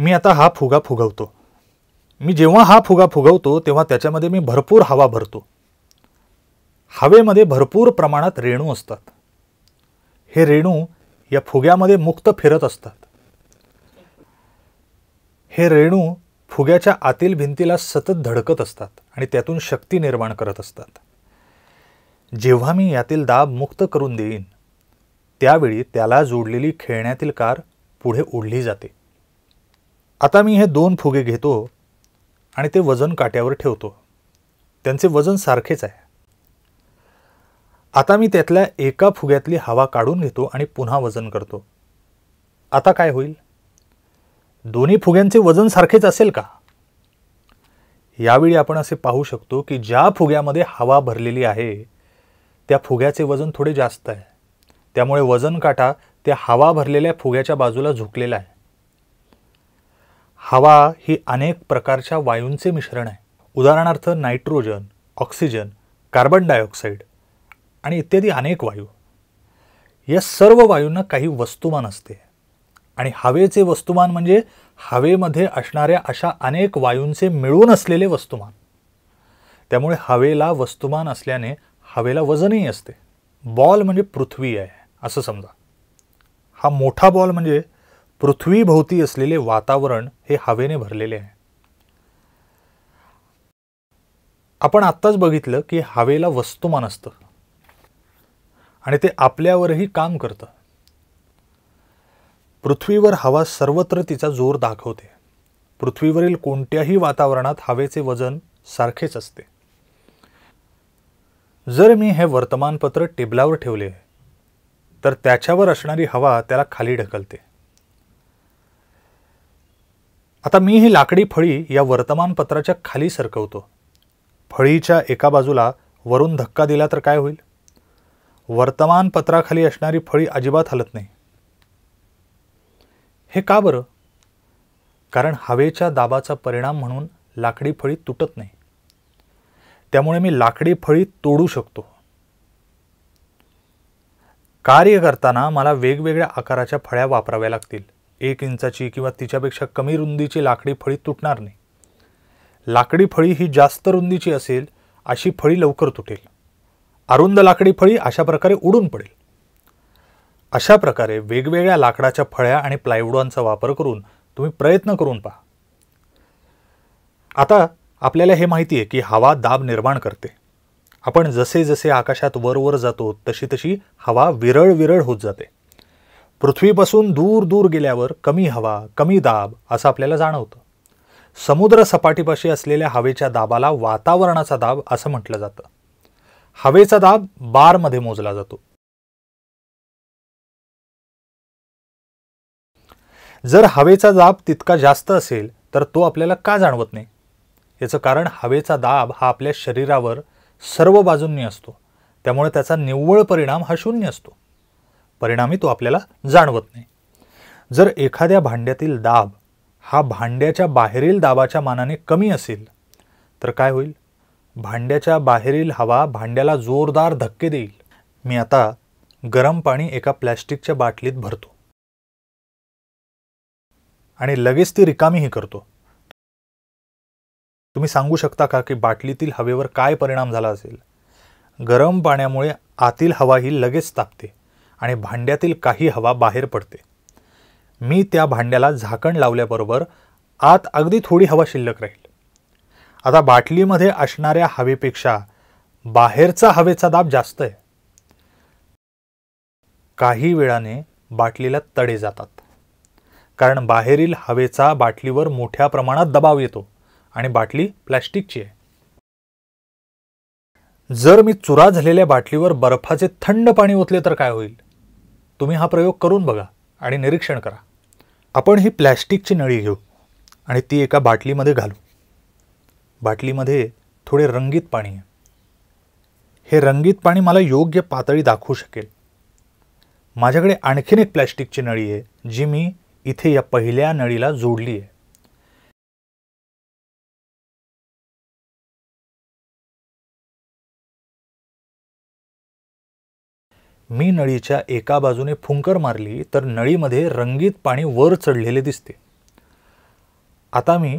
मी आता हा फुगा फुगवतो मी जेव्हा हा फुगा फुगवतो तेव्हा त्याच्यामध्ये मी भरपूर हवा भरतो हवेमध्ये भरपूर प्रमाणात रेणू असतात हे रेणू या फुग्यामध्ये मुक्त फिरत असतात हे रेणू फुग्याच्या आतील भिंतीला सतत धडकत असतात आणि त्यातून शक्ती निर्माण करत असतात जेव्हा मी यातील दाब मुक्त करून देईन त्यावेळी त्याला जोडलेली खेळण्यातील कार पुढे ओढली जाते आता मी हे दोन फुगे घेतो आणि ते वजन काट्यावर ठेवतो त्यांचे वजन सारखेच आहे आता मी त्यातल्या एका फुग्यातली हवा काढून घेतो आणि पुन्हा वजन करतो आता काय होईल दोन्ही फुग्यांचे वजन सारखेच असेल का यावेळी आपण असे पाहू शकतो की ज्या फुग्यामध्ये हवा भरलेली आहे त्या फुग्याचे वजन थोडे जास्त आहे त्यामुळे वजन काटा त्या हवा भरलेल्या फुग्याच्या बाजूला झुकलेला आहे हवा ही अनेक प्रकारच्या वायूंचे मिश्रण आहे उदाहरणार्थ नायट्रोजन ऑक्सिजन कार्बन डायऑक्साईड आणि इत्यादी अनेक वायू या सर्व वायूंना काही वस्तुमान असते आणि हवेचे वस्तुमान म्हणजे हवेमध्ये असणाऱ्या अशा अनेक वायूंचे मिळून असलेले वस्तुमान त्यामुळे हवेला वस्तुमान असल्याने हवेला वजनही असते बॉल म्हणजे पृथ्वी आहे असं समजा हा मोठा बॉल म्हणजे पृथ्वीभोवती असलेले वातावरण हे हवेने भरलेले आहे आपण आत्ताच बघितलं की हवेला वस्तुमान असतं आणि ते आपल्यावरही काम करतं पृथ्वीवर हवा सर्वत्र तिचा जोर दाखवते पृथ्वीवरील कोणत्याही वातावरणात हवेचे वजन सारखेच असते जर मी हे वर्तमानपत्र टेबलावर ठेवले तर त्याच्यावर असणारी हवा त्याला खाली ढकलते आता मी ही लाकडी फळी या वर्तमानपत्राच्या खाली सरकवतो फळीच्या एका बाजूला वरून धक्का दिला तर काय होईल वर्तमानपत्राखाली असणारी फळी अजिबात हलत नाही हे का बरं कारण हवेच्या दाबाचा परिणाम म्हणून लाकडी फळी तुटत नाही त्यामुळे मी लाकडी फळी तोडू शकतो कार्य करताना मला वेगवेगळ्या आकाराच्या फळ्या वापराव्या लागतील एक इंचाची किंवा तिच्यापेक्षा कमी रुंदीची लाकडी फळी तुटणार नाही लाकडी फळी ही जास्त रुंदीची असेल अशी फळी लवकर तुटेल अरुंद लाकडी फळी अशा प्रकारे उडून पडेल अशा प्रकारे वेगवेगळ्या लाकडाच्या फळ्या आणि प्लायवुडांचा वापर करून तुम्ही प्रयत्न करून पहा आता आपल्याला हे माहिती आहे की हवा दाब निर्माण करते आपण जसे जसे आकाशात वरवर जातो तशी तशी हवा विरळ विरळ होत जाते पृथ्वीपासून दूर दूर गेल्यावर कमी हवा कमी दाब असं आपल्याला जाणवतं समुद्र सपाटीपाशी असलेल्या हवेच्या दाबाला वातावरणाचा दाब असं म्हटलं जातं हवेचा दाब बारमध्ये मोजला जातो जर हवेचा दाब तितका जास्त असेल तर तो आपल्याला का जाणवत नाही याचं कारण हवेचा दाब हा आपल्या शरीरावर सर्व बाजूंनी असतो त्यामुळे त्याचा निव्वळ परिणाम हा शून्य असतो परिणामी तो आपल्याला जाणवत नाही जर एखाद्या भांड्यातील दाब हा भांड्याच्या बाहेरील दाबाच्या मानाने कमी असेल तर काय होईल भांड्याच्या बाहेरील हवा भांड्याला जोरदार धक्के देईल मी आता गरम पाणी एका प्लॅस्टिकच्या बाटलीत भरतो आणि लगेच ती रिकामीही करतो तुम्ही सांगू शकता का की बाटलीतील हवेवर काय परिणाम झाला असेल गरम पाण्यामुळे आतील हवा ही लगेच तापते आणि भांड्यातील काही हवा बाहेर पडते मी त्या भांड्याला झाकण लावल्याबरोबर आत अगदी थोडी हवा शिल्लक राहील आता बाटलीमध्ये असणाऱ्या हवेपेक्षा बाहेरचा हवेचा दाब जास्त आहे काही वेळाने बाटलीला तडे जातात कारण बाहेरील हवेचा बाटलीवर मोठ्या प्रमाणात दबाव येतो आणि बाटली प्लॅस्टिकची आहे जर मी चुरा झालेल्या बाटलीवर बर्फाचे थंड पाणी ओतले तर काय होईल तुम्ही हा प्रयोग करून बघा आणि निरीक्षण करा आपण ही प्लॅस्टिकची नळी घेऊ आणि ती एका बाटलीमध्ये घालू बाटलीमध्ये थोडे रंगीत पाणी आहे हे रंगीत पाणी मला योग्य पातळी दाखवू शकेल माझ्याकडे आणखीन एक प्लॅस्टिकची नळी आहे जी मी इथे या पहिल्या नळीला जोडली आहे मी नळीच्या एका बाजूने फुंकर मारली तर नळीमध्ये रंगीत पाणी वर चढलेले दिसते आता मी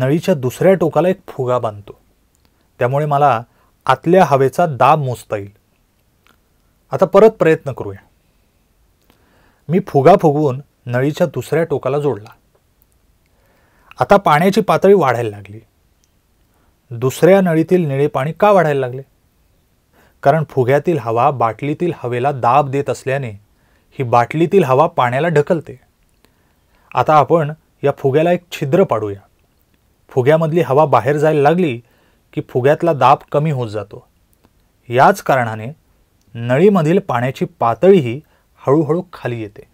नळीच्या दुसऱ्या टोकाला एक फुगा बांधतो त्यामुळे मला आतल्या हवेचा दाब मोजता येईल आता परत प्रयत्न करूया मी फुगा फुगवून नळीच्या दुसऱ्या टोकाला जोडला आता पाण्याची पातळी वाढायला लागली दुसऱ्या नळीतील निळे पाणी का वाढायला लागले कारण फुग्यातील हवा बाटलीतील हवेला दाब देत असल्याने ही बाटलीतील हवा पाण्याला ढकलते आता आपण या फुग्याला एक छिद्र पाडूया फुग्यामधली हवा बाहेर जायला लागली की फुग्यातला दाब कमी होत जातो याच कारणाने नळीमधील पाण्याची पातळीही हळूहळू खाली येते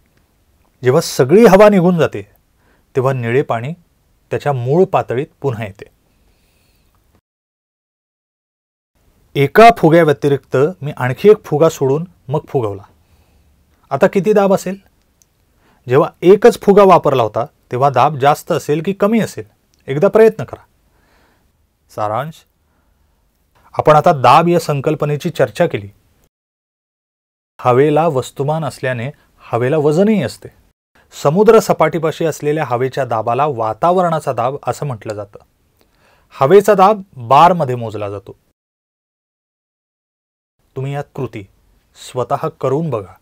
जेव्हा सगळी हवा निघून जाते तेव्हा निळे पाणी त्याच्या मूळ पातळीत पुन्हा येते एका फुग्याव्यतिरिक्त मी आणखी एक फुगा सोडून मग फुगवला आता किती दाब असेल जेव्हा एकच फुगा वापरला होता तेव्हा दाब जास्त असेल की कमी असेल एकदा प्रयत्न करा सारांश आपण आता दाब या संकल्पनेची चर्चा केली हवेला वस्तुमान असल्याने हवेला वजनही असते समुद्र सपाटीपाशी असलेल्या हवेच्या दाबाला वातावरणाचा दाब असं म्हटलं जातं हवेचा दाब बारमध्ये मोजला जातो तुम्ही यात कृती स्वतः करून बघा